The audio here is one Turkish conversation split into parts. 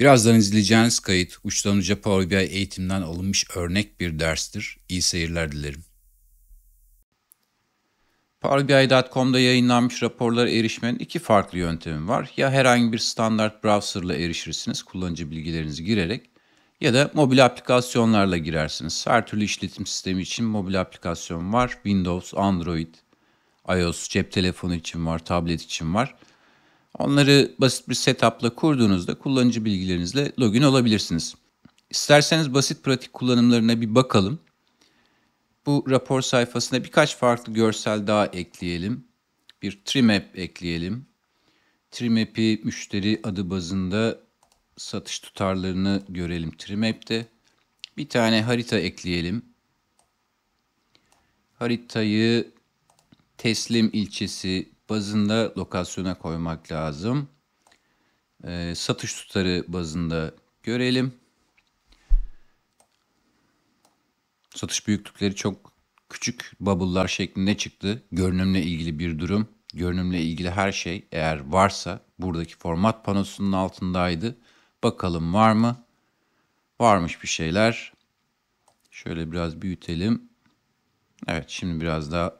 Birazdan izleyeceğiniz kayıt uçtan uca Power BI eğitimden alınmış örnek bir derstir. İyi seyirler dilerim. PowerBI.com'da yayınlanmış raporlara erişmenin iki farklı yöntemi var. Ya herhangi bir standart browserla erişirsiniz, kullanıcı bilgilerinizi girerek ya da mobil aplikasyonlarla girersiniz. Her türlü işletim sistemi için mobil aplikasyon var. Windows, Android, iOS, cep telefonu için var, tablet için var. Onları basit bir setup'la kurduğunuzda kullanıcı bilgilerinizle login olabilirsiniz. İsterseniz basit pratik kullanımlarına bir bakalım. Bu rapor sayfasına birkaç farklı görsel daha ekleyelim. Bir Trimap ekleyelim. Trimap'i müşteri adı bazında satış tutarlarını görelim Trimap'te. Bir tane harita ekleyelim. Haritayı Teslim ilçesi bazında lokasyona koymak lazım. E, satış tutarı bazında görelim. Satış büyüklükleri çok küçük bubble'lar şeklinde çıktı. Görünümle ilgili bir durum. Görünümle ilgili her şey eğer varsa buradaki format panosunun altındaydı. Bakalım var mı? Varmış bir şeyler. Şöyle biraz büyütelim. Evet şimdi biraz daha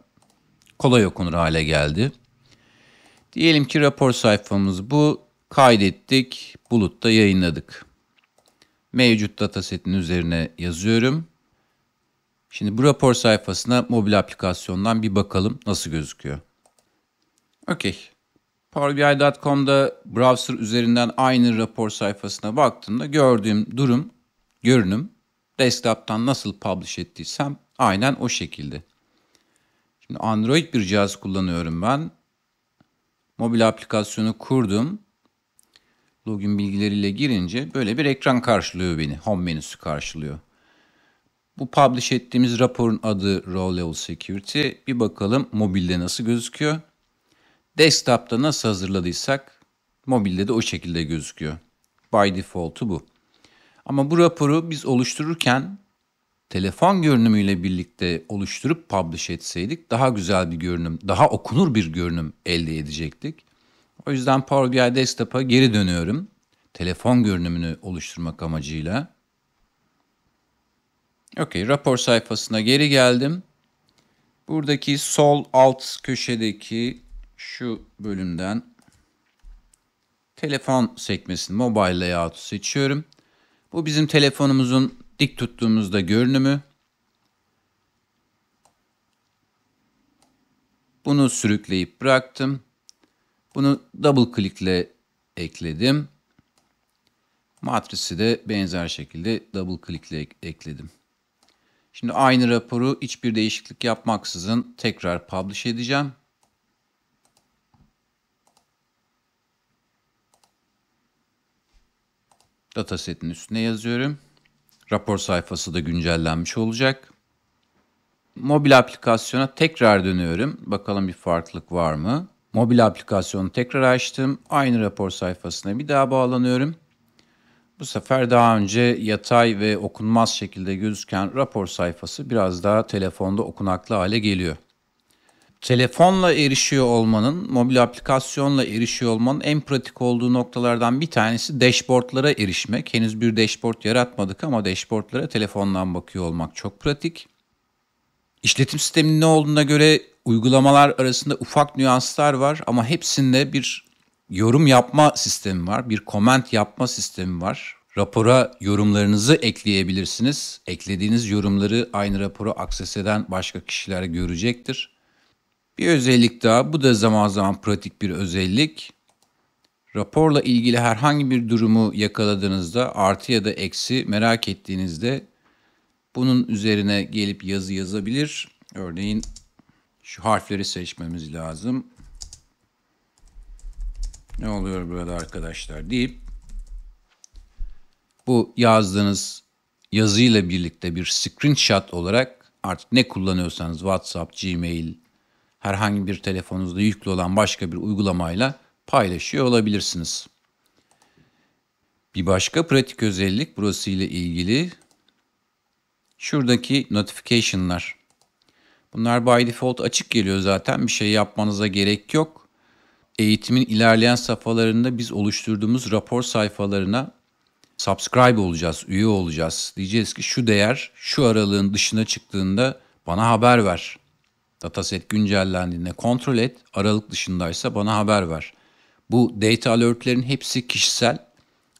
kolay okunur hale geldi. Diyelim ki rapor sayfamızı bu. Kaydettik, bulutta yayınladık. Mevcut datasetin üzerine yazıyorum. Şimdi bu rapor sayfasına mobil aplikasyondan bir bakalım nasıl gözüküyor. Okey. PowerBI.com'da browser üzerinden aynı rapor sayfasına baktığımda gördüğüm durum, görünüm desktop'tan nasıl publish ettiysem aynen o şekilde. Şimdi Android bir cihaz kullanıyorum ben mobil aplikasyonu kurdum. Login bilgileriyle girince böyle bir ekran karşılıyor beni. Home menüsü karşılıyor. Bu publish ettiğimiz raporun adı Raw Level Security. Bir bakalım mobilde nasıl gözüküyor. Desktop'ta nasıl hazırladıysak mobilde de o şekilde gözüküyor. By default'u bu. Ama bu raporu biz oluştururken telefon görünümüyle birlikte oluşturup publish etseydik daha güzel bir görünüm, daha okunur bir görünüm elde edecektik. O yüzden Power BI Desktop'a geri dönüyorum. Telefon görünümünü oluşturmak amacıyla. Okey, rapor sayfasına geri geldim. Buradaki sol alt köşedeki şu bölümden telefon sekmesini, mobile layout'u seçiyorum. Bu bizim telefonumuzun Dik tuttuğumuzda görünümü. Bunu sürükleyip bıraktım. Bunu double click'le ekledim. Matrisi de benzer şekilde double click'le ekledim. Şimdi aynı raporu hiçbir değişiklik yapmaksızın tekrar publish edeceğim. Datasetin üstüne yazıyorum. Rapor sayfası da güncellenmiş olacak. Mobil aplikasyona tekrar dönüyorum. Bakalım bir farklılık var mı? Mobil aplikasyonu tekrar açtım. Aynı rapor sayfasına bir daha bağlanıyorum. Bu sefer daha önce yatay ve okunmaz şekilde gözüken rapor sayfası biraz daha telefonda okunaklı hale geliyor telefonla erişiyor olmanın, mobil aplikasyonla erişiyor olmanın en pratik olduğu noktalardan bir tanesi dashboardlara erişmek. Henüz bir dashboard yaratmadık ama dashboardlara telefondan bakıyor olmak çok pratik. İşletim sisteminin ne olduğuna göre uygulamalar arasında ufak nüanslar var ama hepsinde bir yorum yapma sistemi var, bir comment yapma sistemi var. Rapora yorumlarınızı ekleyebilirsiniz. Eklediğiniz yorumları aynı raporu akses eden başka kişiler görecektir. Bir özellik daha, bu da zaman zaman pratik bir özellik. Raporla ilgili herhangi bir durumu yakaladığınızda artı ya da eksi merak ettiğinizde bunun üzerine gelip yazı yazabilir. Örneğin şu harfleri seçmemiz lazım. Ne oluyor burada arkadaşlar deyip bu yazdığınız yazıyla birlikte bir screenshot olarak artık ne kullanıyorsanız WhatsApp, Gmail, herhangi bir telefonunuzda yüklü olan başka bir uygulamayla paylaşıyor olabilirsiniz. Bir başka pratik özellik burası ile ilgili şuradaki notification'lar. Bunlar by default açık geliyor zaten. Bir şey yapmanıza gerek yok. Eğitimin ilerleyen safhalarında biz oluşturduğumuz rapor sayfalarına subscribe olacağız, üye olacağız. Diyeceğiz ki şu değer şu aralığın dışına çıktığında bana haber ver. Dataset güncellendiğinde kontrol et. Aralık dışındaysa bana haber ver. Bu data alertlerin hepsi kişisel.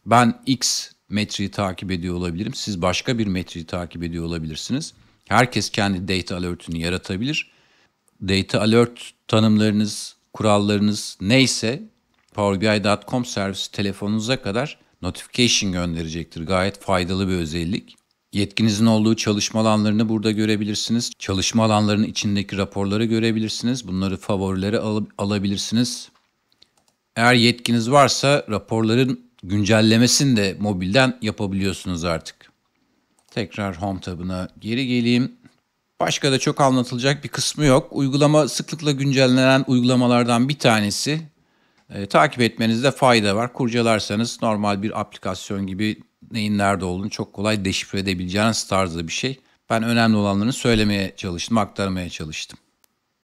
Ben X metriği takip ediyor olabilirim. Siz başka bir metriği takip ediyor olabilirsiniz. Herkes kendi data alert'ünü yaratabilir. Data alert tanımlarınız, kurallarınız neyse powerbi.com servisi telefonunuza kadar notification gönderecektir. Gayet faydalı bir özellik. Yetkinizin olduğu çalışma alanlarını burada görebilirsiniz. Çalışma alanlarının içindeki raporları görebilirsiniz. Bunları favorilere al alabilirsiniz. Eğer yetkiniz varsa raporların güncellemesini de mobilden yapabiliyorsunuz artık. Tekrar Home tabına geri geleyim. Başka da çok anlatılacak bir kısmı yok. Uygulama sıklıkla güncellenen uygulamalardan bir tanesi e, takip etmenizde fayda var. Kurcalarsanız normal bir aplikasyon gibi neyin nerede olduğunu çok kolay deşifre edebileceğiniz tarzda bir şey. Ben önemli olanlarını söylemeye çalıştım, aktarmaya çalıştım.